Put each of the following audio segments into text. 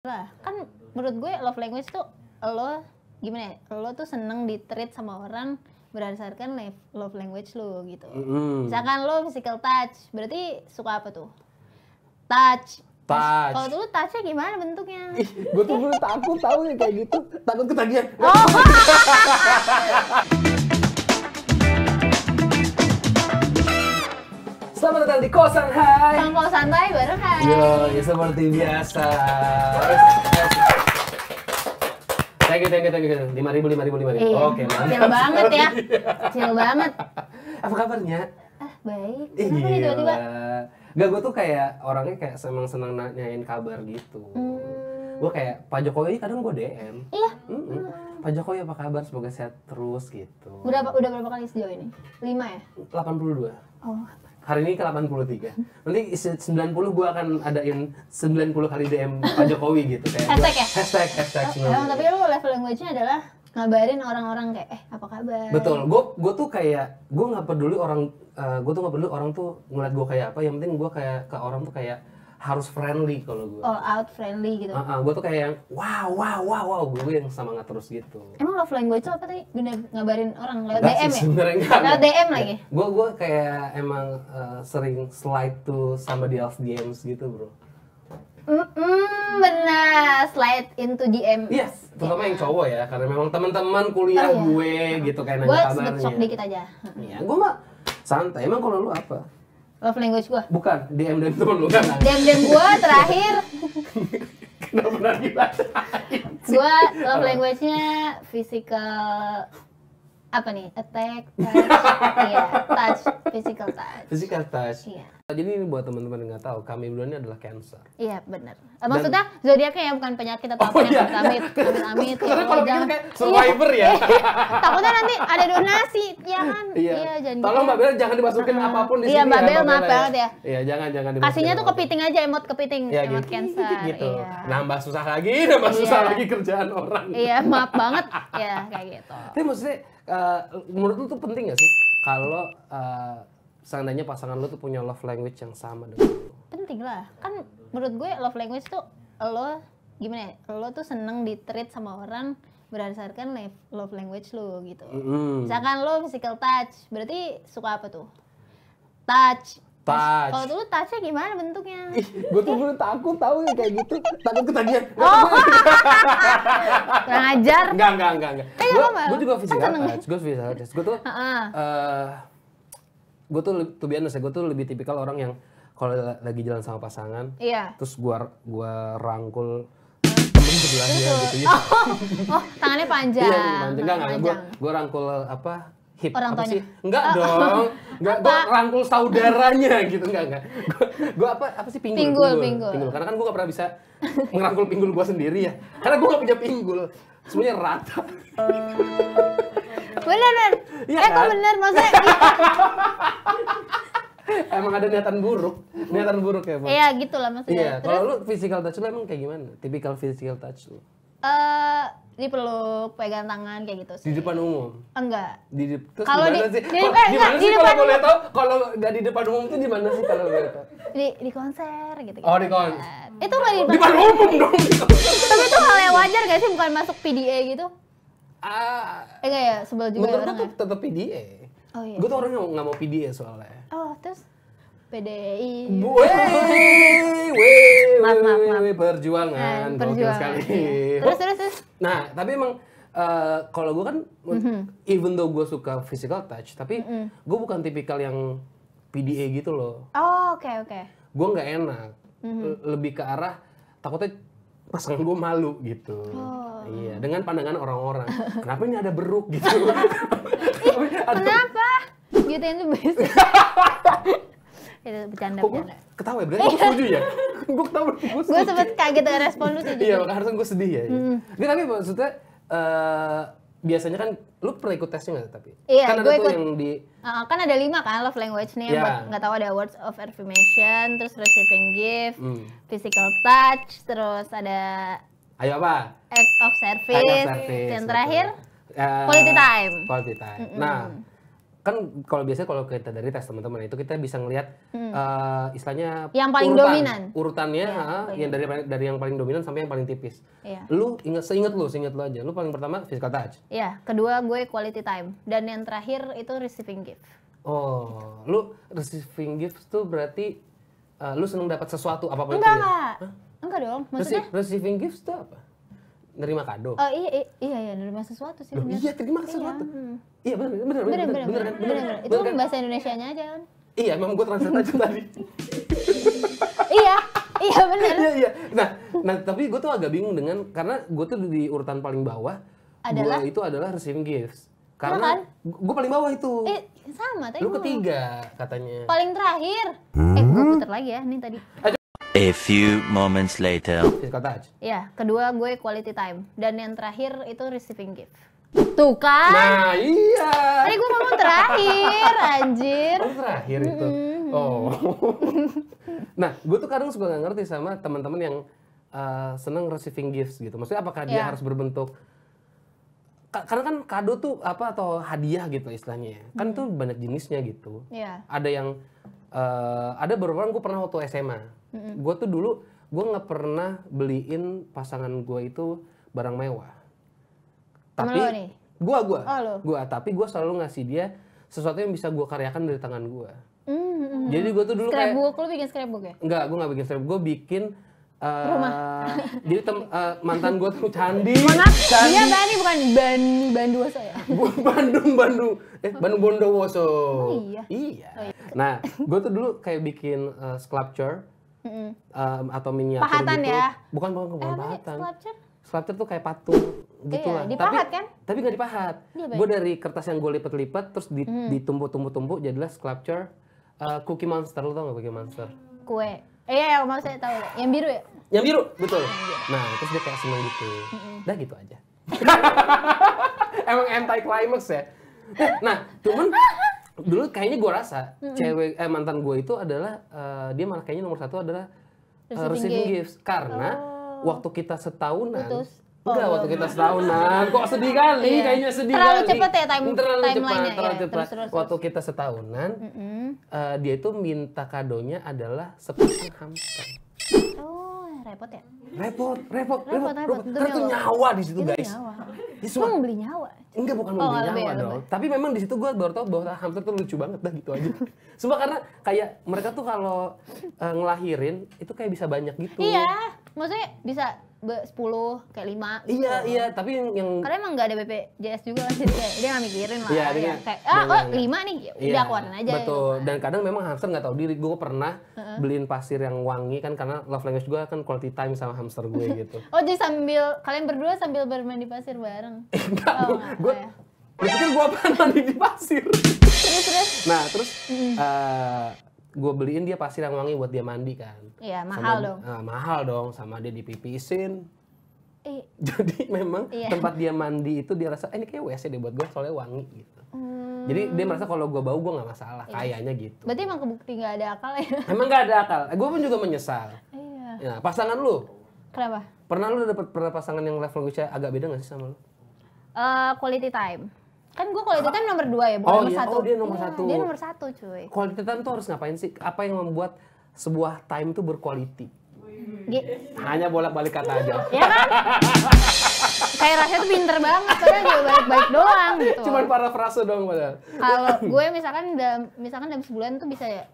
lah kan menurut gue love language tuh lo gimana ya lo tuh seneng di treat sama orang berdasarkan love language lo gitu mm. misalkan lo physical touch berarti suka apa tuh touch touch kalau dulu touchnya gimana bentuknya Ih, gue tuh dulu takut tau ya kayak gitu takut ketagihan oh. selamat datang di Kosan Hai Tongkol santai bareng Hai Yoi, iya, iya, seperti biasa Thank you, thank you, thank you. Lima ribu, lima ribu, lima ribu. Iya, Oke, mantap. Kecil banget ya. Cil banget. Apa kabarnya? Ah, baik. Kenapa nih tiba-tiba? Gak, gue tuh kayak orangnya kayak senang-senang nanyain kabar gitu. Hmm. Gue kayak, Pak Jokowi kadang gue DM. Iya. Mm -mm. Pak Jokowi apa kabar? Semoga sehat terus gitu. Udah udah berapa kali sejauh ini? Lima ya? 82. Oh, hari ini ke 83. Nanti 90 gue akan adain 90 kali DM Pak Jokowi gitu kayak. hashtag ya? Hashtag, hashtag. Oh, tapi lu level language-nya adalah ngabarin orang-orang kayak eh apa kabar betul gue gua tuh kayak gue gak peduli orang uh, eh, gue tuh gak peduli orang tuh ngeliat gue kayak apa yang penting gue kayak ke orang tuh kayak harus friendly kalau gue all out friendly gitu uh, uh, gue tuh kayak yang wow wow wow wow gue yang semangat terus gitu emang love language itu apa tadi gue ngabarin orang lewat Enggak DM sih, ya enggak, lewat DM lagi gue gue kayak emang uh, sering slide to somebody else DMs gitu bro Mm, mm, benar, slide into DM. Yes, iya, terutama yeah. yang iya. cowok ya, karena memang teman-teman kuliah oh, iya. gue gitu kayak nanya kabarnya. Gue sedikit dikit aja. Iya, gue mah santai. Emang kalau lu apa? Love language gua? Bukan, DM DM teman lu kan? DM DM gua terakhir. Kenapa nanti Gua love language-nya physical apa nih attack touch iya touch physical touch physical touch iya jadi ini buat teman-teman yang nggak tahu kami berdua ini adalah cancer iya benar eh, maksudnya zodiaknya ya bukan penyakit atau oh, apa iya. yang amit amit amit kalau jangan kayak survivor iya. ya takutnya nanti ada donasi ya kan iya, iya jangan tolong gitu. mbak Bel jangan dimasukin uh, apapun di iya, sini mbak ya, Bel maaf banget ya. ya iya jangan jangan kasihnya tuh kepiting aja emot kepiting iya, emot gitu. cancer gitu. Iya. nambah susah lagi nambah susah lagi kerjaan orang iya maaf banget iya kayak gitu tapi maksudnya uh, menurut lu tuh penting gak sih kalau uh, seandainya pasangan lu tuh punya love language yang sama dengan lu? Penting lah. Kan menurut gue love language tuh lo gimana ya? Lo tuh seneng di treat sama orang berdasarkan love language lo gitu. Mm. Misalkan lo physical touch, berarti suka apa tuh? Touch, Touch. Kalau dulu touchnya gimana bentuknya? Ih, gue tuh dulu takut tahu kayak gitu, takut ketagihan. Oh, ngajar. ajar. Enggak, enggak, enggak, enggak. Eh, gue, juga physical touch, gue physical touch. Gue tuh, uh, gue tuh, honest biasa, ya, gue tuh lebih tipikal orang yang kalau lagi jalan sama pasangan, iya. terus gue gua rangkul temen sebelahnya gitu ya. Oh, oh, tangannya panjang. Iya, panjang. Enggak, enggak, gue rangkul apa, hip orang apa sih? Enggak uh, dong. Enggak gua rangkul saudaranya gitu enggak enggak. Gua, gua apa apa sih pinggul pinggul pinggul. pinggul. pinggul. Karena kan gua gak pernah bisa merangkul pinggul gua sendiri ya. Karena gua gak punya pinggul. Semuanya rata. bener bener. Ya, eh kan? kok bener maksudnya. emang ada niatan buruk, niatan buruk ya bang. Iya gitu lah maksudnya. Iya. Kalau lu physical touch lu emang kayak gimana? Tipikal physical touch lu? Eh uh, dipeluk, pegang tangan kayak gitu sih. Di depan umum? Enggak. Di de kalau di, sih? Di, enggak, sih depan kalau boleh tahu kalau enggak di depan umum itu di mana sih kalau boleh tahu? Di di konser gitu. Oh, di konser. Itu nggak di depan, umum dong. Tapi itu hal yang wajar enggak sih bukan masuk PDA gitu? Ah. enggak ya, sebel juga Menurut ya, gue tetap PDA. Oh iya. Gue tuh orangnya nggak mau PDA soalnya. Oh, terus PDI. Wee, wee, maaf, maaf, perjuangan, eh, perjuangan sekali. Terus, oh, terus, terus. Nah, tapi emang uh, kalau gue kan, mhm. even though gue suka physical touch, tapi mhm. gue bukan tipikal yang PDA gitu loh. Oh, oke, oke. Gue nggak enak, mhm. lebih ke arah takutnya pasangan gue malu gitu. Oh. Iya, dengan pandangan orang-orang. Kenapa ini ada beruk gitu? Ih, kenapa? yang tuh biasa. itu bercanda Kok bercanda ketawa ya berarti gue oh, setuju ya gue ketawa gue gue sempet kaget dengan respon lu sih iya makanya harusnya gue sedih ya, ya. Hmm. tapi maksudnya uh, biasanya kan lu pernah ikut tesnya nggak tapi iya, kan ada tuh ikut, yang di uh, kan ada lima kan love language nih yeah. Iya. nggak tahu ada words of affirmation terus receiving gift mm. physical touch terus ada ayo apa act of service, of service yang terakhir uh, quality time quality time mm -mm. nah kan kalau biasanya kalau kita dari tes teman-teman itu kita bisa ngelihat hmm. uh, istilahnya yang paling urutan, dominan urutannya ya, ha, eh, yang dari dari yang paling dominan sampai yang paling tipis. Ya. Lu ingat seingat lu, seingat lu aja. Lu paling pertama physical touch. Iya, kedua gue quality time dan yang terakhir itu receiving gift. Oh, gitu. lu receiving gift tuh berarti uh, lu seneng dapat sesuatu apapun enggak, itu. Enggak, ya? enggak. dong, maksudnya receiving gifts tuh apa? nerima kado. Oh iya iya iya nerima sesuatu sih. Loh, iya terima iya, sesuatu. Iya, hmm. iya benar benar benar benar benar benar Itu kan bahasa nya aja kan. Iya memang gue translate aja tadi. iya iya benar. iya iya. Nah nah tapi gue tuh agak bingung dengan karena gue tuh di urutan paling bawah. Adalah itu adalah receiving gifts. Karena gue paling bawah itu. Eh, sama tapi Lu ketiga katanya. Paling terakhir. Hmm? Eh, gue putar lagi ya, nih tadi. A few moments later. Physical touch. Ya, kedua gue quality time dan yang terakhir itu receiving gift. Tuh kan? Nah, iya. Tadi gue ngomong terakhir, anjir. Oh, terakhir itu. Mm-hmm. Oh. nah, gue tuh kadang suka gak ngerti sama teman-teman yang uh, seneng receiving gifts gitu. Maksudnya apakah yeah. dia iya. harus berbentuk karena kan kado tuh apa atau hadiah gitu istilahnya ya. Kan hmm. tuh banyak jenisnya gitu. Yeah. Ada yang uh, ada beberapa orang gue pernah waktu SMA. Mm-hmm. Gue tuh dulu gue nggak pernah beliin pasangan gue itu barang mewah. Tapi gue gue gue tapi gue selalu ngasih dia sesuatu yang bisa gue karyakan dari tangan gue. Mm-hmm. Jadi gue tuh dulu scrapbook, kayak scrapbook, bikin scrapbook ya? Enggak, gue nggak bikin scrapbook. Gue bikin Uh, rumah. Eh, jadi uh, mantan gue tuh Candi. Mana? Candi. dia Bani bukan Ban Banduwoso ya? Bandung Bandung. Eh Bandung Bondowoso. Oh iya. Iya. Oh, iya. Nah, gue tuh dulu kayak bikin uh, sculpture mm -mm. Uh, atau miniatur pahatan gitu. ya? Bukan bukan bukan eh, ya, pahatan. Sculpture? Sculpture tuh kayak patung gitu iya, lah. Dipahat tapi, kan? Tapi nggak dipahat. Iya, Gue dari kertas yang gue lipet-lipet terus di, mm. ditumpuk-tumpuk-tumpuk jadilah sculpture uh, Cookie Monster lo tau gak Cookie Monster? Kue Eh, iya, yang mau saya tahu. Yang biru ya? Yang biru, betul. Nah, terus dia kayak seneng gitu. Udah gitu aja. Emang anti climax ya? Eh, nah, cuman dulu kayaknya gue rasa cewek eh mantan gue itu adalah uh, dia malah kayaknya nomor satu adalah uh, receiving gifts karena oh. waktu kita setahunan Putus. Oh, Enggak, waktu kita setahunan. Kok sedih kali? Iya. Kayaknya sedih terlalu kali. Terlalu cepat ya time, terlalu timeline cepat, ya, terlalu ya, cepat. Terus, terus, waktu kita setahunan, mm -hmm uh, dia itu minta kadonya adalah sepasang hamster. Oh, repot ya? Repot, repot, repot. repot, repot. repot. Karena itu nyawa di situ, guys. Nyawa. Ya, cuma beli nyawa. Enggak bukan oh, beli nyawa dong. Lebih. Tapi memang di situ gue baru tau bahwa hamster tuh lucu banget dah gitu aja. Semua karena kayak mereka tuh kalau uh, ngelahirin itu kayak bisa banyak gitu. Iya, maksudnya bisa sepuluh kayak lima iya, gitu. iya iya tapi yang, yang karena emang nggak ada BPJS juga kan jadi kayak dia nggak mikirin lah iya, ya. kayak ah iya, iya, oh lima nih ya, udah iya, keluarin aja betul Gitu. dan kadang memang hamster nggak tahu diri gue pernah uh-huh. beliin pasir yang wangi kan karena love language gue kan quality time sama hamster gue gitu oh jadi sambil kalian berdua sambil bermain di pasir bareng enggak oh, gue gue pikir gue apa tadi di pasir terus terus nah terus mm. uh, gue beliin dia pasir yang wangi buat dia mandi kan. Iya mahal sama, dong. Nah, mahal dong sama dia dipipisin. Eh. Jadi memang iya. tempat dia mandi itu dia rasa eh, ini kayak WC deh buat gue soalnya wangi gitu. Hmm. Jadi dia merasa kalau gue bau gue nggak masalah iya. kayaknya gitu. Berarti emang kebukti nggak ada akal ya? Emang nggak ada akal. Eh, gue pun juga menyesal. Iya. Nah, pasangan lu? Kenapa? Pernah lu dapet pernah pasangan yang level gue agak beda nggak sih sama lu? Uh, quality time kan gue quality time nomor dua ya bukan oh, nomor iya. satu oh dia nomor iya, satu dia nomor satu cuy quality time tuh harus ngapain sih apa yang membuat sebuah time tuh berkualiti iya. hanya bolak-balik kata aja ya kan kayak rasanya tuh pinter banget soalnya gue balik-balik doang gitu cuman parafrase doang padahal kalau gue misalkan dalam misalkan dalam sebulan tuh bisa ya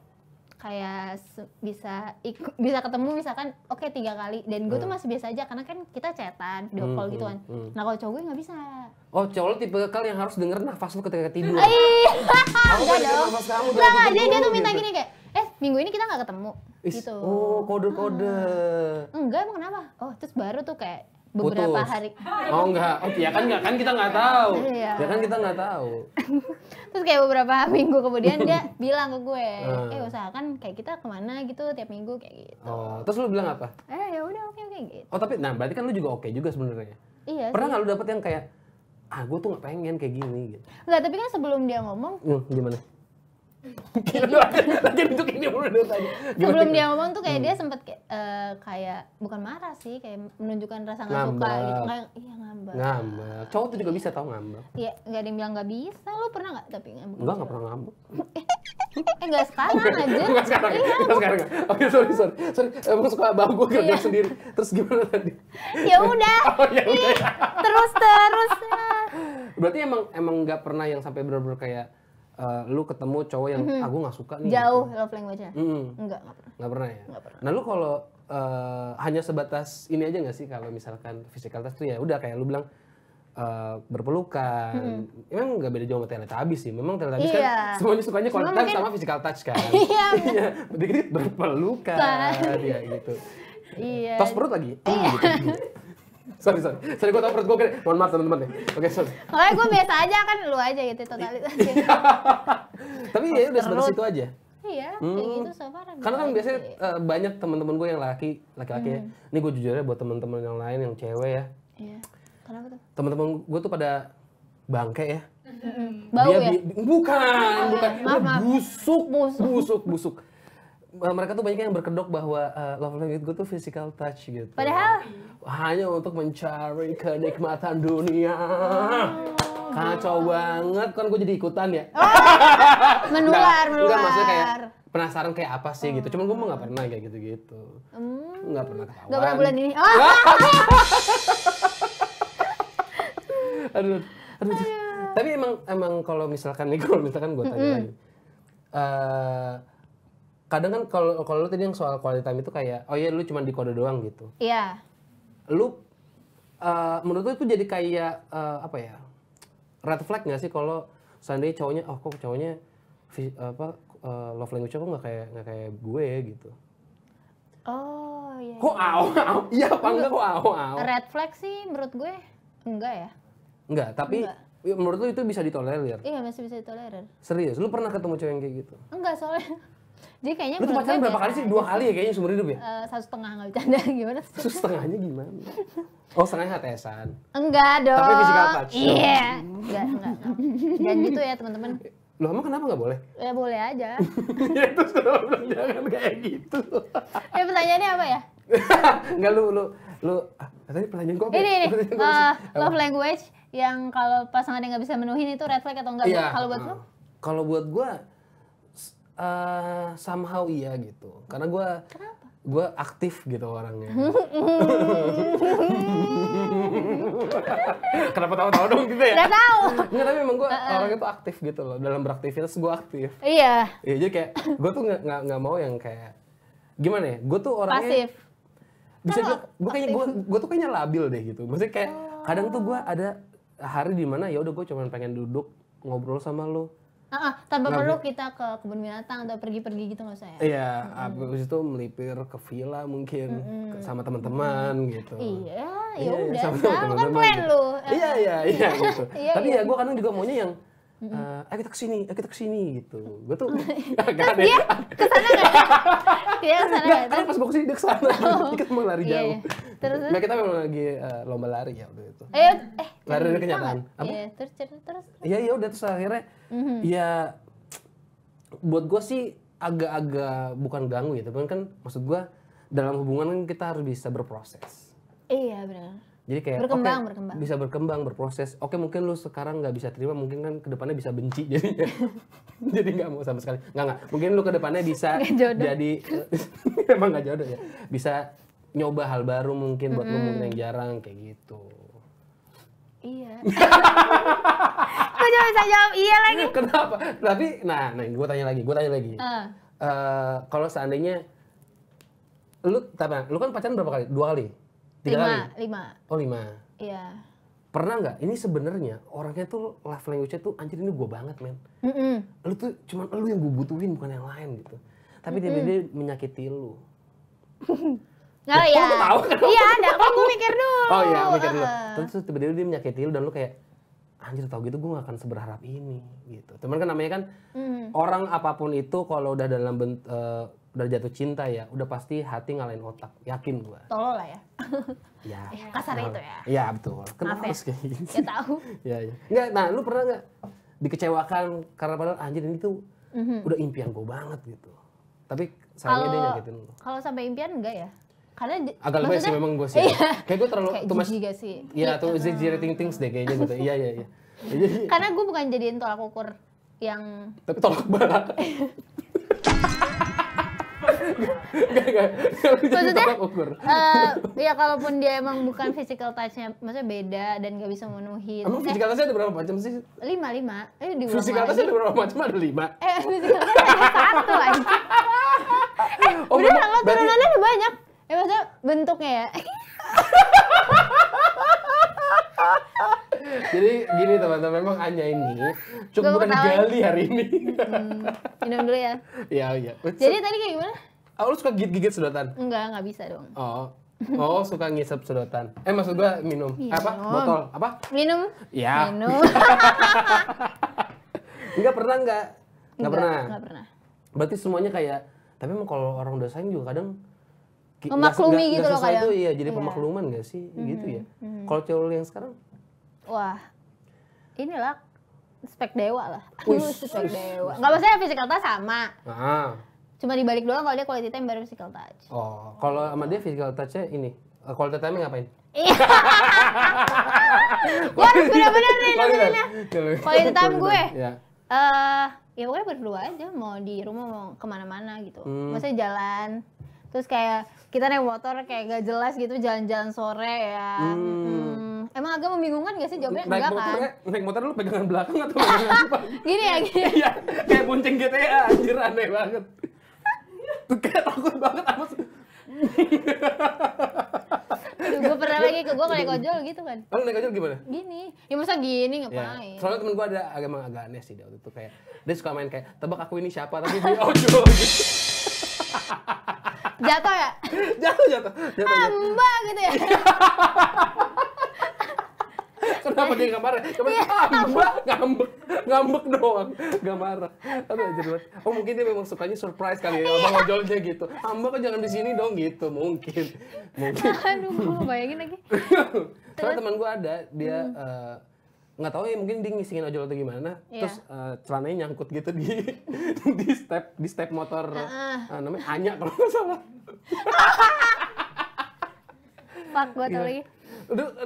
kayak bisa ikut, bisa ketemu misalkan oke okay, tiga kali dan gue hmm. tuh masih biasa aja karena kan kita cetan video hmm, call gitu kan hmm, nah kalau cowok gue nggak bisa oh cowok lo tipe kali yang harus denger nafas lo ketika tidur Ayy, aku dong nggak nggak dia dia tuh gitu. minta gitu. gini kayak eh minggu ini kita nggak ketemu Is, gitu oh kode kode ah. hmm. enggak emang kenapa oh terus baru tuh kayak beberapa putus. hari. Oh enggak, oh, ya kan enggak kan kita nggak tahu. Iya. Ya kan kita nggak tahu. Terus kayak beberapa minggu kemudian dia bilang ke gue, eh. eh usahakan kayak kita kemana gitu tiap minggu kayak gitu. Oh, terus lu bilang apa? Eh ya udah oke okay, oke okay, gitu. Oh tapi nah berarti kan lu juga oke okay juga sebenarnya. Iya. Pernah nggak lu dapet yang kayak ah gue tuh nggak pengen kayak gini gitu? Enggak, tapi kan sebelum dia ngomong. Hmm, gimana? Sebelum dia ngomong tuh kayak dia hmm. sempet eh, kayak bukan marah sih, kayak menunjukkan rasa nggak suka gitu. Kayak iya ngambek. Ngambek. Cowok tuh juga bisa tau ngambek. Iya, nggak ada yang bilang nggak bisa. Lo pernah nggak tapi ngambek? Enggak, gitu? nggak pernah ngambek. eh nggak sekarang aja. Nggak sekarang. Iya. Nggak sekarang. Oke, oh, iya, sorry, sorry. Sorry, emang eh, suka abang gue kerja sendiri. Terus gimana tadi? Ya udah. Oh, ya terus terus. Berarti emang emang nggak pernah yang sampai bener-bener kayak uh, lu ketemu cowok yang mm-hmm. aku ah, nggak suka nih jauh gitu. love language-nya mm-hmm. enggak enggak pernah enggak pernah ya enggak pernah. nah lu kalau uh, hanya sebatas ini aja nggak sih kalau misalkan physical touch tuh ya udah kayak lu bilang Uh, berpelukan, hmm. emang nggak beda jauh sama teletabis sih. Memang teletabis kan iya. kan semuanya sukanya kontak mungkin... sama physical touch kan. iya. iya berpelukan, ya gitu. Iya. Tos perut lagi. Iya. Gitu sorry sorry sorry gue tau perut gue kira mohon maaf teman-teman ya oke okay, sorry makanya gue biasa aja kan lu aja gitu totalitas tapi ya udah sebatas itu aja iya hmm. kayak gitu karena kan biasanya uh, banyak teman-teman gue yang laki laki-laki ya. hmm. ya ini gue jujur ya buat teman-teman yang lain yang cewek ya iya kenapa tuh teman-teman gue tuh pada bangke ya Bau dia, ya? ya? bukan, bukan. Maaf, maaf. Busuk, busuk, busuk, busuk mereka tuh banyak yang berkedok bahwa uh, love language gue tuh physical touch gitu. Padahal hanya untuk mencari kenikmatan dunia. Oh. Kacau banget kan gue jadi ikutan ya. Oh, menular, menular. Enggak maksudnya kayak penasaran kayak apa sih gitu. Cuman gue mah gak pernah kayak gitu-gitu. Hmm. Gak pernah ketahuan. Gak pernah bulan ini. Oh. aduh, aduh. aduh. Tapi emang emang kalau misalkan nih kalau misalkan gue tanya mm -hmm. lagi. Uh, kadang kan kalau kalau lu tadi yang soal quality time itu kayak oh ya lu cuma di kode doang gitu. Iya. Yeah. Lu uh, menurut lu itu jadi kayak uh, apa ya? Red flag gak sih kalau seandainya cowoknya oh kok cowoknya apa uh, love language-nya kok nggak kayak nggak kayak gue gitu. Oh iya. iya. Kok aw aw Iya apa enggak kok aw aw Red flag sih menurut gue enggak ya. Enggak, tapi enggak. Ya menurut lu itu bisa ditolerir? Iya masih bisa ditolerir. Serius, lu pernah ketemu cowok yang kayak gitu? Enggak soalnya jadi kayaknya Lu pacaran berapa kali sih? Dua kali ya kayaknya seumur hidup ya? Uh, satu setengah nggak bercanda gimana? Satu setengahnya gimana? Oh setengahnya HTSan? Enggak dong. Tapi physical touch. Iya. Yeah. Enggak, enggak, Dan gitu ya teman-teman. Lo emang kenapa nggak boleh? Ya boleh aja. ya terus kenapa bilang jangan kayak gitu? ya pertanyaannya apa ya? Enggak lu, lu, lu, ah, tadi pertanyaan gue apa? Ya? Ini, ini, uh, love language yang kalau pasangan yang nggak bisa menuhin itu red flag atau enggak? Iya. Kalau buat uh, lu? Ah. Kalau buat gue, uh, somehow iya gitu karena gue gue aktif gitu orangnya kenapa tahu tau dong gitu ya Gak tahu Gak tapi memang gue uh-uh. orangnya tuh aktif gitu loh dalam beraktivitas gue aktif iya iya jadi kayak gue tuh nggak nggak mau yang kayak gimana ya gue tuh orangnya pasif bisa gue gue kayaknya gue gue tuh kayaknya labil deh gitu maksudnya kayak oh. kadang tuh gue oh. ada hari dimana ya udah gue cuman pengen duduk ngobrol sama lo Uh, uh, tanpa nah, perlu kita ke kebun binatang atau pergi-pergi gitu nggak usah ya? Iya, mm abis itu melipir ke villa mungkin hmm sama teman-teman gitu. Iya, ya iya, udah sama, kan plan gitu. lu. Iya, iya, iya gitu. iya, Tapi iya. ya gue kadang juga maunya yang Mm uh, ayo kita kesini, ayo eh, kita kesini gitu. Mm. Gue tuh agak aneh. Dia kesana nggak? dia kesana nggak? pas gue kesini dia kesana. Jadi oh. kita mau lari yeah, jauh. Iya. Terus, nah kita memang lagi uh, lomba lari ya waktu itu. Ayo, eh, eh. Lari dari kenyataan. Apa? Iya, terus terus terus. Iya, iya udah terus akhirnya. Mm -hmm. Ya, buat gue sih agak-agak bukan ganggu ya, tapi kan maksud gue dalam hubungan kan kita harus bisa berproses. Iya benar jadi kayak berkembang, okay, berkembang. bisa berkembang berproses oke okay, mungkin lu sekarang nggak bisa terima mungkin kan kedepannya bisa benci jadinya jadi nggak mau sama sekali nggak nggak mungkin lu kedepannya bisa jadi eh, emang nggak jodoh ya bisa nyoba hal baru mungkin buat mm -hmm. lu mungkin yang jarang kayak gitu iya gue bisa jawab iya lagi kenapa tapi nah nah gue tanya lagi gue tanya lagi uh. uh, kalau seandainya lu tapi lu kan pacaran berapa kali dua kali Tiga lima, kali? Ya? Lima. Oh lima. Iya. Pernah nggak? Ini sebenarnya orangnya tuh love language-nya tuh anjir ini gue banget men. Mm -mm. Lu tuh cuman lu yang gue butuhin bukan yang lain gitu. Tapi mm -mm. dia, dia menyakiti lu. oh, ya. Iya, ada. apa gue mikir dulu. Oh iya, mikir dulu. Uh. Terus tiba-tiba dia menyakiti lu dan lu kayak anjir tau gitu gue gak akan seberharap ini gitu. Cuman kan namanya kan mm. orang apapun itu kalau udah dalam bent, uh, udah jatuh cinta ya, udah pasti hati ngalahin otak, yakin gua. Tolol lah ya. ya. Iya, kasar nah, itu ya. Iya, betul. Kenapa ya? harus kayak gitu? Ya tahu. Iya, iya. Enggak, nah lu pernah nggak dikecewakan karena padahal anjir ini tuh mm-hmm. udah impian gua banget gitu. Tapi sayangnya dia nyakitin lu. Kalau sampai impian enggak ya? Karena agak lebih sih memang gue sih. Iya. Kayak gue terlalu tuh masih gak sih? Iya, iya tuh exaggerating things deh kayaknya gitu. Iya, iya, iya. Karena gue bukan jadiin tolak ukur yang tapi tolak banget maksudnya uh, ya kalaupun dia emang bukan physical touchnya maksudnya beda dan gak bisa memenuhi emang eh, physical touchnya ada berapa macam sih lima lima eh di physical touchnya ada berapa macam ada lima eh physical touch ada satu aja oh, udah kalau turunannya banyak ya maksudnya bentuknya ya Jadi gini teman-teman, memang Anya ini cukup bukan gali hari ini. hmm, minum dulu ya. Iya, iya. Jadi tadi kayak gimana? Oh, lu suka gigit-gigit sedotan? Enggak, enggak bisa dong. Oh. Oh, suka ngisep sedotan. Eh, maksud gua minum. Iya, minum. Apa? Botol. Apa? Minum. Ya. Minum. enggak pernah enggak? Enggak pernah. Enggak pernah. Berarti semuanya kayak tapi emang kalau orang udah sayang juga kadang memaklumi gak, gitu gak loh kayak. Itu iya, jadi ya. pemakluman gak sih? Mm -hmm. Gitu ya. Mm -hmm. Kalau cowok yang sekarang? Wah. Inilah spek dewa lah. Uish, spek dewa. Enggak maksudnya physical sama. Ah Cuma dibalik doang kalau dia quality time baru physical touch. Oh, kalau sama dia physical touch-nya ini. Eh, iya. ya, quality time ngapain? Iya. Gua harus bener-bener nih namanya. Quality time gue. Iya. Eh, ya pokoknya berdua aja mau di rumah mau kemana-mana gitu. Hmm. Maksudnya jalan. Terus kayak kita naik motor kayak gak jelas gitu jalan-jalan sore ya. Hmm. hmm. Emang agak membingungkan gak sih jawabnya? Naik Enggak motor, kan? naik motor lu pegangan belakang atau pegangan gini ya, gini. Iya, kayak bonceng GTA anjir aneh banget kayak takut banget aku sih, gue pernah lagi ke gue naik ojol gitu kan. kamu naik ojol gimana? Gini. yang masa gini ya, ngapain? Ya. Soalnya temen gue ada agak emang agak aneh sih dia waktu itu kayak dia suka main kayak tebak aku ini siapa tapi dia ojol oh, gitu. jatuh ya? jatuh, jatuh, jatuh. Amba gitu ya. Kenapa dia nggak marah? Cuma iya. ngambek, ngambek, ngambek doang, nggak marah. Aduh aja buat, Oh mungkin dia memang sukanya surprise kali ya, bang iya. ojolnya gitu. Ambek kan jangan di sini dong gitu, mungkin. Mungkin. Aduh, gue bayangin lagi. Soalnya teman gue ada, dia hmm. uh, nggak tahu ya mungkin dia ngisingin ojol atau gimana yeah. terus uh, celananya nyangkut gitu di di step di step motor uh -uh. Uh, namanya Anya kalau nggak salah Pak, gue tahu lagi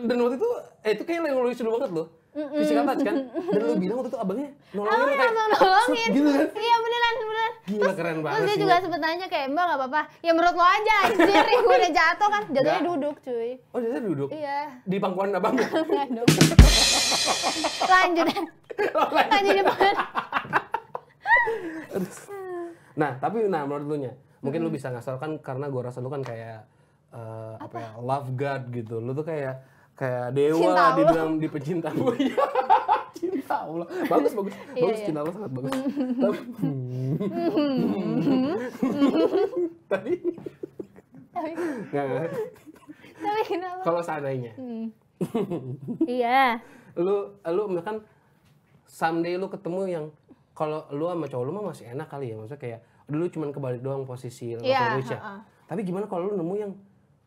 dan waktu itu, eh itu kayaknya lagi lucu banget loh. Mm-mm. kan? Dan lu bilang waktu itu abangnya nolongin. Abang kayak, nolongin. Gitu kan? Iya beneran, beneran. Gila terus, keren banget Terus dia juga sempet nanya kayak, mbak gak apa-apa. Ya menurut lo aja, anjir. gue udah jatuh kan. Jatuhnya duduk cuy. Oh jatuhnya duduk? Iya. Di pangkuan abang? Enggak dong. Lanjut. Lanjut pangkuan. nah, tapi nah menurut lu nya. Mungkin hmm. lu bisa ngasal kan karena gue rasa lu kan kayak Eh, apa? apa ya love God gitu lu tuh kayak kayak dewa di dalam di pecinta gue cinta Allah bagus bagus iya, bagus yeah, cinta Allah sangat bagus tapi tapi kalau seandainya hmm. iya lu lu misalkan someday lu ketemu yang kalau lu sama cowok lu mah masih enak kali ya maksudnya kayak dulu cuman kebalik doang posisi lu yeah, iya, ya. Tapi gimana kalau lu nemu yang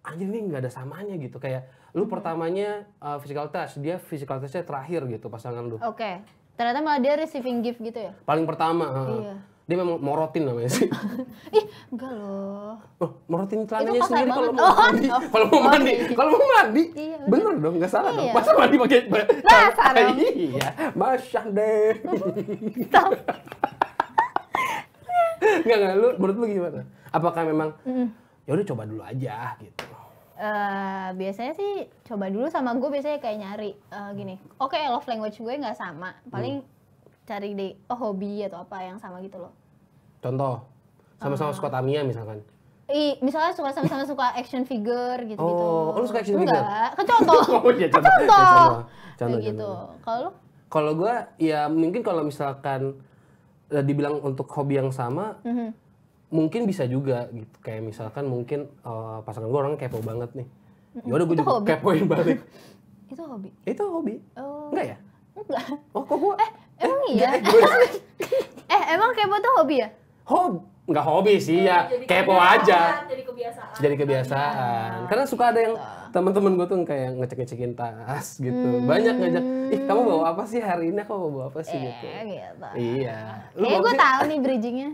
anjing nih nggak ada samanya gitu kayak lu hmm. pertamanya uh, physical test dia physical testnya terakhir gitu pasangan lu oke okay. ternyata malah dia receiving gift gitu ya paling pertama eh. iya. dia memang morotin namanya sih ih enggak loh oh, morotin celananya sendiri oh, kalau mau, oh, mandi, oh. kalau mau mandi kalau mau mandi iya, bener. bener dong nggak salah iya. dong masa mandi pakai masa dong iya masya deh Enggak, enggak, lu menurut lu gimana? Apakah memang mm ya udah coba dulu aja gitu Uh, biasanya sih coba dulu sama gue biasanya kayak nyari uh, gini oke okay, love language gue nggak sama paling hmm. cari di oh, hobi atau apa yang sama gitu loh contoh sama-sama uh, suka Tamiya misalkan I, misalnya suka sama-sama suka action figure gitu oh, lu suka action figure Enggak, kan contoh oh, ya, contoh contoh, ya, contoh. gitu kalau lu kalau gue ya mungkin kalau misalkan eh, dibilang untuk hobi yang sama mm -hmm mungkin bisa juga gitu kayak misalkan mungkin uh, pasangan gue orang kepo banget nih ya udah gue juga hobi. kepoin balik itu hobi itu hobi oh. enggak ya enggak oh kok gue eh emang eh, iya eh, eh emang kepo tuh hobi ya hobi nggak hobi sih oh, ya jadi kepo aja jadi kebiasaan jadi kebiasaan iya. karena suka ada yang iya. teman-teman gue tuh kayak ngecek ngecekin tas gitu hmm. banyak ngajak ih kamu bawa apa sih hari ini kamu bawa apa sih eh, gitu, gitu. iya lu gue tahu nih bridgingnya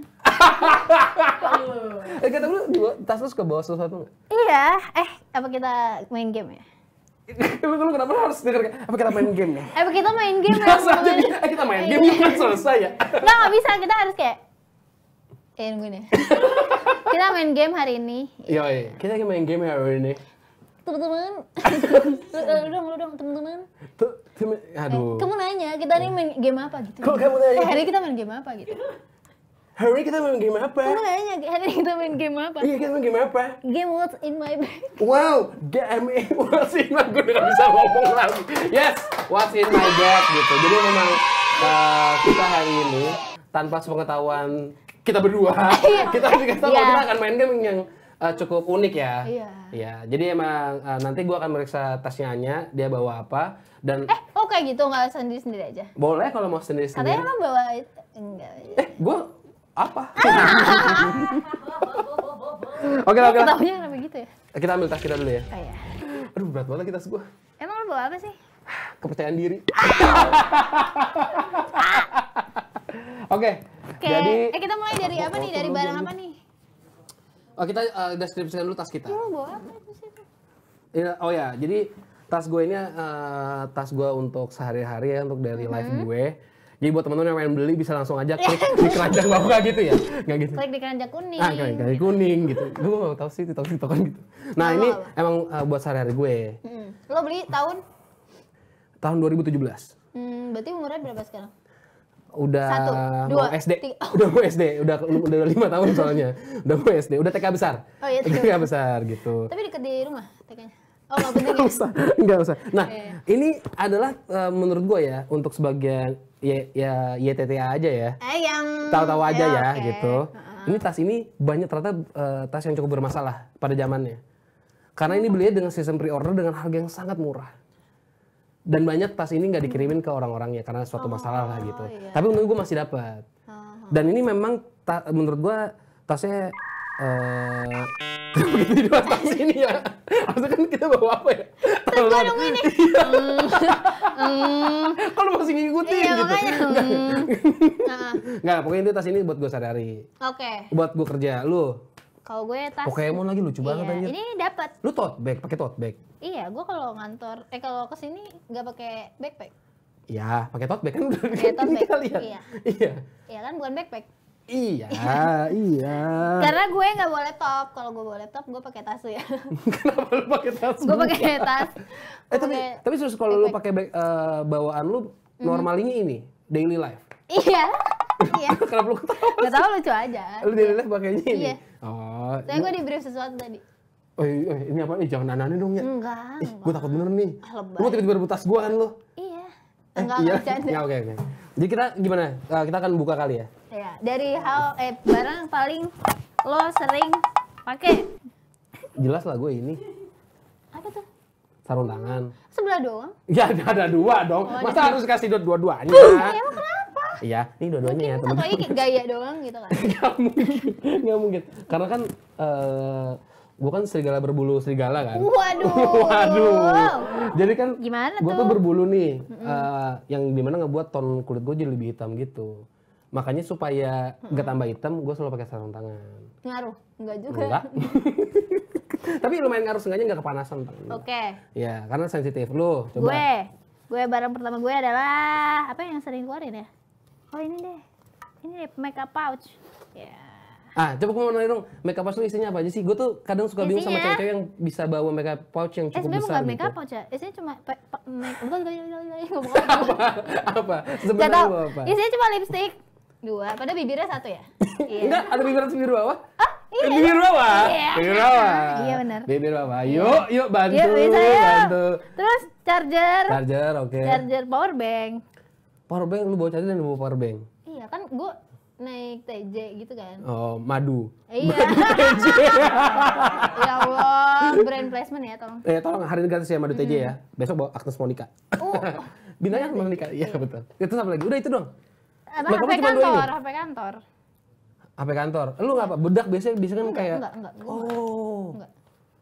eh kata lu di tas lu suka bawa sesuatu nggak? Iya. Eh apa kita main game ya? lu, lu kenapa harus denger apa kita main game ya? Apa kita main game ya? Eh, kita main iya. game kan selesai ya? Nggak, nggak bisa. Kita harus kayak Eh, nungguin ya. kita main game hari ini. Iya, iya. Kita main game hari ini teman-teman lu dong lu dong teman-teman aduh eh, kamu nanya kita nih main game apa gitu kok kamu nanya hari kita main game apa gitu hari kita main game apa? Kamu nanya, hari kita main game apa? Iya, kita main game apa? Game What's in My Bag. Wow, game What's in My bag? Gue udah bisa ngomong lagi. Yes, What's in My Bag gitu. Jadi memang uh, kita hari ini tanpa sepengetahuan kita berdua, iya. kita harus dikasih tahu yeah. kita akan main game yang uh, cukup unik ya. Iya. Iya. Jadi emang uh, nanti gue akan meriksa tasnya Anya, dia bawa apa dan. Eh, oh kayak gitu nggak sendiri sendiri aja? Boleh kalau mau sendiri sendiri. Katanya lo bawa enggak. Eh, gue apa? Oke, oke. Tahunya kenapa gitu ya? Kita ambil tas kita dulu ya. Oh, iya. Aduh, berat banget kita sebuah. Emang lo bawa apa sih? Kepercayaan diri. Oke. Oke. Jadi, eh kita mulai dari apa nih? Dari barang apa nih? Oh, kita uh, deskripsikan dulu tas kita. Lo bawa apa sih? Iya, oh ya, jadi tas gue ini uh, tas gue untuk sehari-hari ya untuk dari mm -hmm. gue jadi buat teman-teman yang pengen beli bisa langsung aja klik di keranjang bapak gitu ya. Enggak gitu. Klik di keranjang kuning. Ah, klik di kuning gitu. Gue enggak tahu sih TikTok TikTokan gitu. Nah, ini emang uh, buat sehari-hari gue. Hmm. Lo beli tahun tahun 2017. Hmm, berarti umurnya berapa sekarang? Udah Satu, dua, mau SD. Tiga. Udah mau SD, udah udah 5 tahun soalnya. udah mau SD, udah TK besar. Oh iya, TK, TK besar gitu. Tapi deket di rumah TK-nya. Oh, nggak penting ya? usah, nggak usah. Nah, yeah. Iya. ini adalah uh, menurut gue ya untuk sebagian Y, iya, ya YTTA aja ya. Eh yang tahu-tahu aja ya, ya okay. gitu. Uh-huh. Ini tas ini banyak ternyata uh, tas yang cukup bermasalah pada zamannya. Karena ini hmm. belinya dengan sistem pre-order dengan harga yang sangat murah. Dan banyak tas ini nggak dikirimin ke orang-orangnya karena suatu oh, masalah lah gitu. Iya. Tapi menurut gue masih dapat. Uh-huh. Dan ini memang ta- menurut gue tasnya uh, di dua tas ini ya. Maksudnya kan kita bawa apa ya? Terus dong ini. Kalau masih ngikutin iya, gitu. Makanya, hmm. Nggak, pokoknya itu tas ini buat gue sehari-hari. Oke. Okay. Buat gue kerja. Lu? Kalau gue tas. Pokemon lagi lucu iya. banget aja. Ini dapat. Lu tote bag, pakai tote bag. Iya, gue kalau ngantor, eh kalau kesini nggak pakai backpack. Iya, pakai tote bag kan udah. Iya, pakai tote bag. Iya. Iya. Iya kan bukan backpack. Iya, iya. Karena gue nggak boleh top. Kalau gue boleh top, gue pakai tas ya. Kenapa lu pakai tas? Gue pakai tas. eh tapi tapi terus kalau lu pakai eh, bawaan lu mm-hmm. normalnya ini daily life. Iya. iya. Kenapa lu ketawa? Gak tau lucu aja. Lu daily life pakainya ini. Iya. Oh. Saya iya. gue di brief sesuatu tadi. Oh, iya, eh, ini apa nih? Jangan aneh dong ya. Enggak. gue takut bener nih. Ah, lebay. Lu tiba-tiba rebut tas gue kan lu. Iya. Eh, enggak iya. bercanda. Ya, oke, oke. Jadi kita gimana? Uh, kita akan buka kali ya. Iya. Dari hal eh barang paling lo sering pakai? Jelas lah gue ini. Apa tuh? Sarung tangan. Sebelah doang? Ya ada, ada dua dong. Oh, Masa iya. harus kasih dua-duanya? Iya, emang kenapa? Iya, ini dua-duanya ya teman-teman. Satu lagi gaya doang gitu kan? gak mungkin, gak mungkin. Karena kan uh, gue kan serigala berbulu serigala kan. Waduh. Waduh. Jadi kan gimana tuh? berbulu nih. Mm -hmm. uh, yang dimana ngebuat ton kulit gue jadi lebih hitam gitu. Makanya supaya nggak mm -hmm. tambah hitam, gue selalu pakai sarung tangan. Ngaruh? Enggak juga. Enggak. Tapi lumayan ngaruh sengaja nggak kepanasan. Oke. Okay. Ya, karena sensitif lu. Coba. Gue. Gue barang pertama gue adalah apa yang sering keluarin ya? Oh ini deh. Ini deh makeup pouch. Ya. Yeah Ah, coba gue mau nanya dong, makeup pouch lu isinya apa aja sih? Gue tuh kadang suka bingung isinya, sama cewek-cewek yang bisa bawa makeup pouch yang eh, cukup eh, besar. Bukan gitu. makeup pouch ya, isinya cuma pe- pe- make- apa? apa? Sebenarnya apa? Isinya cuma lipstick dua, pada bibirnya satu ya? iya. Enggak, ada bibir atas bibir bawah? Ah, iya. Eh, bibir bawah. Iya. Bibir bawah. Iya benar. Bibir bawah. Iya. Yuk, yuk bantu. Yuk, bisa, yuk. bantu. Terus charger. Charger, oke. Okay. Charger power bank. Power bank lu bawa charger dan lu bawa power bank. Iya kan gue naik TJ gitu kan? Oh, madu. Iya. Madu TJ. ya Allah, brand placement ya tolong. Eh, tolong hari ini gratis ya madu TJ ya. Besok bawa Agnes Monica. Oh. Binanya sama Monica. Iya, iya, betul. Itu apa lagi? Udah itu doang. Apa HP kantor, HP kantor. HP kantor. Lu apa? Bedak biasanya bisa kan kayak Enggak, enggak, Oh. Enggak.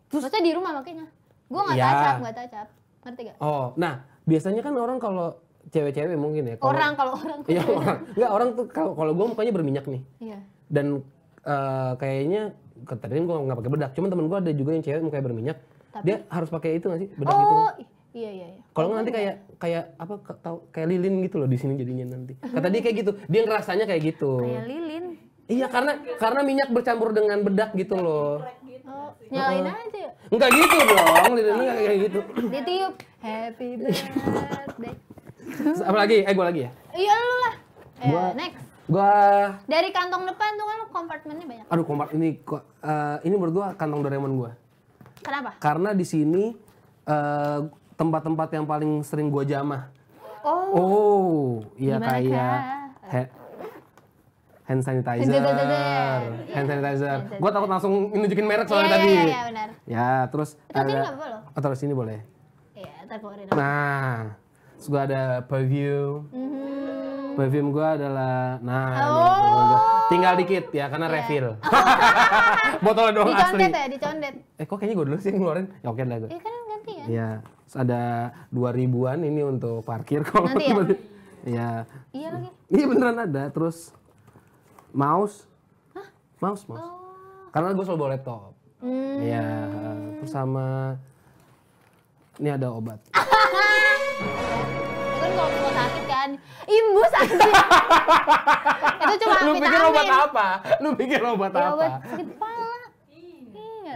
Terus Maksudnya di rumah makanya. Gua enggak tacap, enggak tacap. Ngerti gak? Oh, nah, biasanya kan orang kalau cewek-cewek mungkin ya. Kalo, orang kalau orang. Iya orang. Enggak orang tuh kalau kalau gue mukanya berminyak nih. Iya. Dan uh, kayaknya keterin gue nggak pakai bedak. Cuman temen gue ada juga yang cewek mukanya berminyak. Tapi, dia harus pakai itu nggak sih bedak oh, itu? Oh iya, iya iya. Kalau nggak nanti kayak kayak apa tahu kayak lilin gitu loh di sini jadinya nanti. Kata dia kayak gitu. Dia ngerasanya kayak gitu. Kayak lilin. Iya karena karena minyak bercampur dengan bedak gitu loh. Gitu oh, nyalain uh, aja. Enggak gitu dong, lilinnya kayak gitu. Ditiup. Happy birthday. apa lagi? Eh, gue lagi ya? Iya, lu lah. Eh, gua, next. Gua dari kantong depan tuh kan lu kompartemennya banyak. Aduh, kompart ini uh, ini berdua kantong Doraemon gua. Kenapa? Karena di sini tempat eh, tempat-tempat yang paling sering gua jamah. Oh. Oh, iya kayak iya. he, hand sanitizer. hand sanitizer. Gua takut langsung nunjukin merek soalnya iya, tadi. Iya, yeah, iya, benar. Ya, terus Itu ada, sini boleh. Oh, terus sini boleh. Iya, Nah, Terus gue ada perfume. Mm -hmm. Perfume gue adalah nah oh. Nih, tinggal dikit ya karena yeah. refill. Oh. Botol doang di asli. Dicondet ya, dicondet. Eh kok kayaknya gue dulu sih yang ngeluarin. Ya oke lah gue. Iya kan ganti ya. Iya. ada dua ribuan ini untuk parkir kalau Nanti ya? Iya. Iya lagi. Iya beneran ada. Terus mouse. Hah? Mouse, mouse. Oh. Karena gue selalu bawa laptop. Hmm. Iya. Hmm. terus sama ini ada obat. itu kan kalau mau sakit kan imbus aja itu cuma lu pikir obat apa lu pikir obat ya, apa obat sakit kepala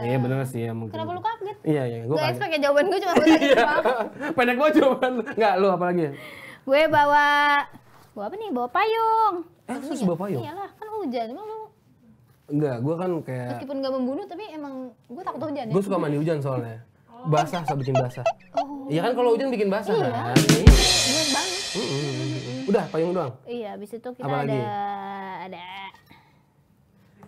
Iya, iya bener sih ya mungkin. Kenapa gitu. lu kaget? Iya iya. Gue expect ya jawaban gue cuma iya. Pendek banget jawaban. Enggak lu apa lagi? Gue bawa bawa apa nih? Bawa payung. Eh terus bawa payung? Iyalah kan hujan emang lu. Enggak, gue kan kayak. Meskipun gak membunuh tapi emang gue takut hujan. Ya? Gue suka mandi hujan soalnya basah bisa bikin basah. Oh. Iya kan kalau hujan bikin basah iya. kan. iya Udah payung doang. Iya, habis itu kita Apalagi? ada ada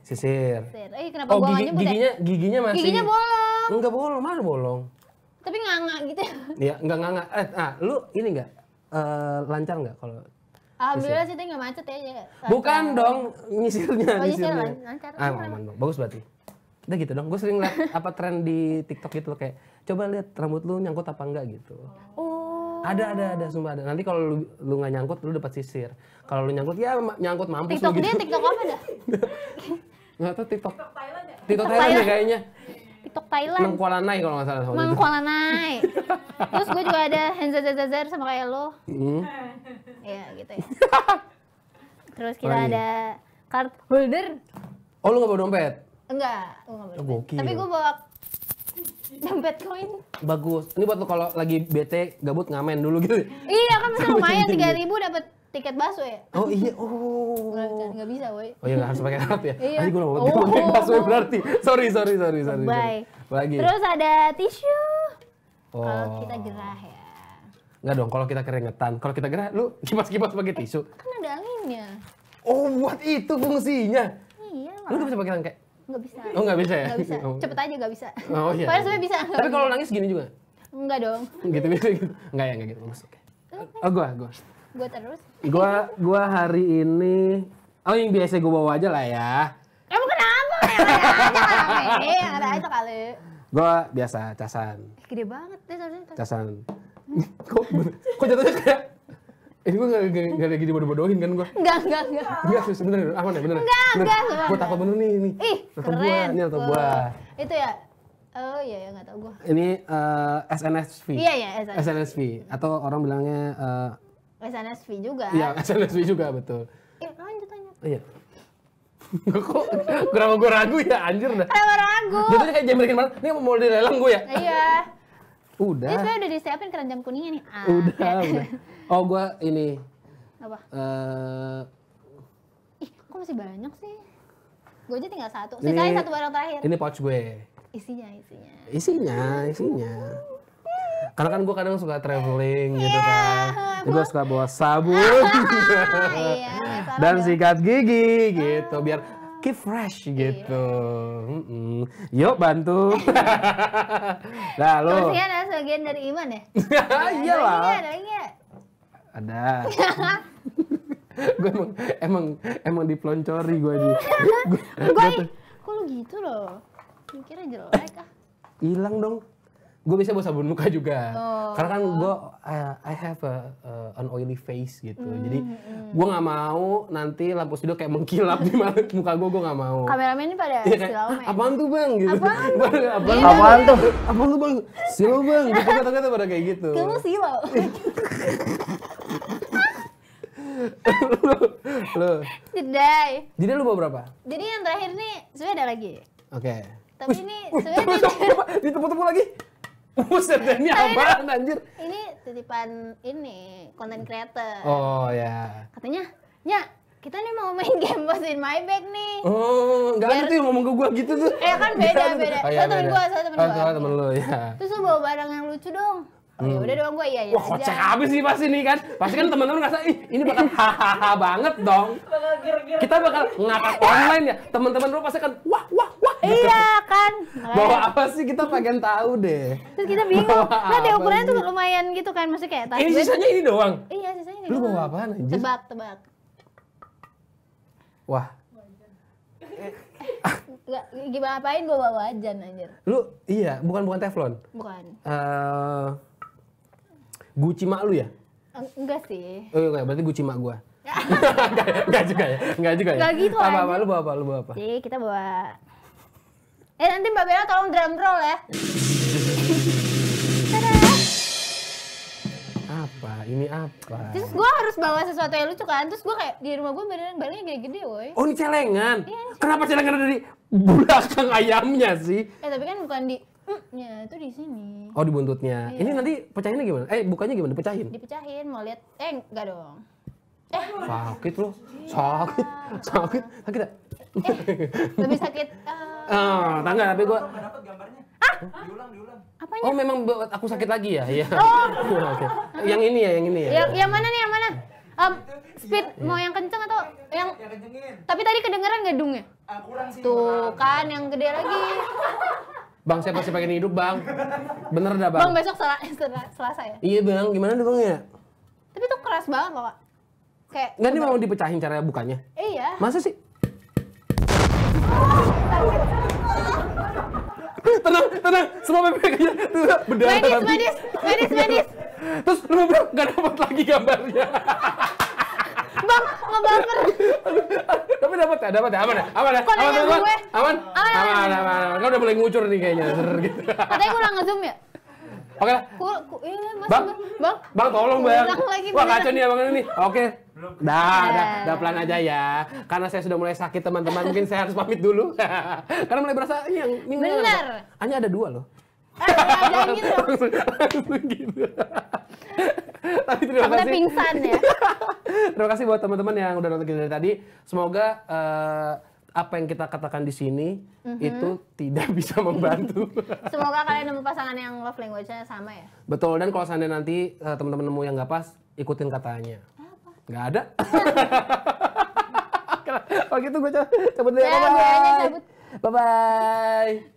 sisir. sisir. Eh, kenapa oh, gua gigi, giginya ya? giginya masih Giginya bolong. Enggak bolong, mana bolong? Tapi nganga gitu. Iya, enggak nganga. Eh, ah, lu ini enggak uh, lancar enggak kalau Alhamdulillah sih nggak macet ya. Bukan dong nyisirnya, oh, nyisirnya. Lancar. Ah, aman, aman. Bagus berarti udah gitu dong gue sering liat apa tren di TikTok gitu kayak coba lihat rambut lu nyangkut apa enggak gitu oh ada ada ada semua ada nanti kalau lu lu nggak nyangkut lu dapat sisir kalau lu nyangkut ya nyangkut mampus TikTok lu gitu. dia TikTok apa dah nggak tau TikTok TikTok Thailand ya TikTok Thailand kayaknya TikTok Thailand Nai kalau nggak salah Nai. terus gue juga ada Hanzazazazer sama kayak lo hmm. ya gitu ya terus kita ada card holder oh lu nggak bawa dompet Enggak, gue oh, Tapi gue bawa dompet koin. Bagus. Ini buat lo kalau lagi bete gabut ngamen dulu gitu. Iya kan masih lumayan tiga ribu dapat tiket baso ya. Oh iya, oh. Nggak bisa, woi. Oh iya, gak harus pakai alat ya. Iya. Tadi gue mau oh, pakai oh. berarti. Sorry, sorry, sorry, sorry. Bye. Lagi. Terus ada tisu. Oh. Kalau kita gerah ya. Enggak dong, kalau kita keringetan. Kalau kita gerah, lu kipas-kipas pakai eh, tisu. Eh, kan ada anginnya. Oh, buat itu fungsinya. Iya lah. Lu bisa pakai kayak Enggak bisa. Oh nggak bisa ya? Enggak bisa. Oh. Cepet aja enggak bisa. Oh iya. Padahal sebenarnya bisa. Tapi kalau nangis gini juga? Enggak dong. Gitu gitu. Enggak gitu. ya nggak gitu. Oke. Okay. Oh gua gua. Gua terus. Gua gua hari ini. Oh yang biasa gua bawa aja lah ya. Emang kenapa? Ya, ada aja kali. Gua biasa casan. Gede banget deh casan. Casan. Kok, kok jatuhnya kayak ini gue gak, gak, gak lagi dibodoh-bodohin kan gue? Enggak, enggak, enggak. Enggak, sih bener, apa nih, bener. Enggak, enggak, enggak. Gue takut bener nih, ini. Ih, atau keren. Gua, ini atau gue. Itu ya, Oh iya ya nggak tau gue. Ini uh, eh, SNSV. Iya ya SNSV. SNSV atau orang bilangnya uh, eh, SNSV juga. Iya SNSV juga betul. Iya lanjut tanya Iya. Kok kurang gue ragu ya anjir dah. Kenapa ragu? Jadi kayak jam malah Ini mau dilelang gue ya? Iya. Udah. Ini sebenernya udah disiapin keranjang kuningnya nih. Ah, udah, udah. Oh, gue ini. Apa? Uh, Ih, kok masih banyak sih? Gue aja tinggal satu. ini, satu barang terakhir. Ini pouch gue. Isinya, isinya. Isinya, isinya. Karena kan gue kadang suka traveling gitu iya. kan. gue suka bawa sabun. Ah, iya, dan sikat gigi gitu. Ah. Biar keep fresh iya. gitu. Mm -mm. Yuk bantu. nah, lo. ada sebagian dari iman ya? Iya lah. Ada lagi ada. gue emang emang emang dipelontori gue aja gue kok gitu loh. Mikirnya jelek ah. Hilang dong. Gue bisa gue, sabun muka juga. Oh. Karena kan gue uh, I have a uh, an oily face gitu. Mm, Jadi hmm, hmm. gue nggak mau nanti lampu studio kayak mengkilap di muka gue. Gue nggak mau. Kameramen ini pada ya, kayak, Apaan tuh bang? Gitu. Apaan? apaan, apaan tuh? Apaan tuh bang? Silo bang. Gitu, kata-kata pada kayak gitu. Kamu silo. lu jedai jadi lu bawa berapa jadi yang terakhir nih sebenarnya ada lagi oke okay. tapi ini sebenarnya ditepuk-tepuk lagi Buset, deh, ini apaan anjir? Ini titipan ini, konten creator. Oh ya. Katanya, ya kita nih mau main game Boss in my bag nih. Oh, enggak Biar... ada tuh ngomong ke gua gitu tuh. Eh kan beda, beda. Oh, iya, satu temen gua, satu temen oh, gua. Satu temen lu, ya. Terus lu bawa barang yang lucu dong hmm. udah doang gue iya iya Wah, kocak habis sih pasti nih kan. Pasti kan teman-teman ngerasa ih ini bakal hahaha banget dong. Kita bakal ngakak online ya. Teman-teman lu pasti kan wah wah wah. Iya gitu. kan. Bawa apa sih kita pengen tahu deh. Terus kita bingung. Nah, deh ukurannya tuh lumayan gitu kan masih kayak tadi. Eh, sisanya ini doang. Iya, sisanya ini. Lu bawa apaan anjir? Tebak, tebak. Wah. Gak, gimana apain gue bawa aja anjir. Lu iya, bukan bukan teflon. Bukan. Eh uh, Gucci mak lu ya? Enggak sih. Oh, enggak, iya, berarti Gucci mak gua. enggak juga ya? Enggak juga ya? Enggak gitu apa, apa, lu bawa apa? Lu bawa apa? Jadi kita bawa... Eh nanti Mbak Bella tolong drum roll ya. apa ini apa terus gue harus bawa sesuatu yang lucu kan terus gue kayak di rumah gue beneran balenya gede-gede woi oh ini celengan iya, kenapa celengan dari di belakang ayamnya sih eh tapi kan bukan di buntutnya itu di sini. Oh, di buntutnya. Iya. Ini nanti pecahinnya gimana? Eh, bukanya gimana? Dipecahin. Dipecahin, mau lihat. Eh, enggak dong. Eh, sakit loh. Iya. Sakit. Sakit. Sakit. Eh, lebih sakit. Uh... Oh, tangga tapi gua gambarnya. Ah? Diulang, diulang. Apanya? Oh, memang buat aku sakit lagi ya? Iya. Oh. okay. Yang ini ya, yang ini ya. Yang, yang mana nih, yang mana? Um, speed ya. mau yang kenceng atau yang, yang ya, Tapi tadi kedengeran gedungnya? Uh, ah, kurang sih. Tuh kan yang gede lagi. Bang saya pasti pengen hidup bang? Bener dah bang. Bang besok sel eh, selasa ya? Iya bang, gimana dong ya? Tapi tuh keras banget loh kak. Kayak. Nggak nih mau dipecahin cara bukanya? Iya. Masa sih? tenang, tenang, semua bebek aja. beda. medis, medis, medis, medis. Terus lu mau nggak dapat lagi gambarnya. bang, ngebaper. Tapi dapat ya, dapat ya. Aman ya? Aman ya? ya? aman, aman, Aman? Aman, aman, aman. aman. Kau udah mulai ngucur nih kayaknya. Ser, gitu. Katanya kurang ngezoom ya? Oke lah. Iya, bang, bang, bang, tolong bang. Wah kacau nih abang ini. Oke. Dah, iya. dah, dah pelan aja ya. Karena saya sudah mulai sakit teman-teman. Mungkin saya harus pamit dulu. Karena mulai berasa yang ini. Hanya ada dua loh. Eh, gitu. langsung, langsung gitu. Tapi terima Sampai kasih. pingsan ya. terima kasih buat teman-teman yang udah nonton kita dari tadi. Semoga uh, apa yang kita katakan di sini mm-hmm. itu tidak bisa membantu. Semoga kalian nemu pasangan yang love language-nya sama ya. Betul dan kalau seandainya nanti uh, teman-teman nemu yang nggak pas, ikutin katanya. Apa? Gak ada. kalau gitu gue cabut dulu ya. Bye bye. Bye bye.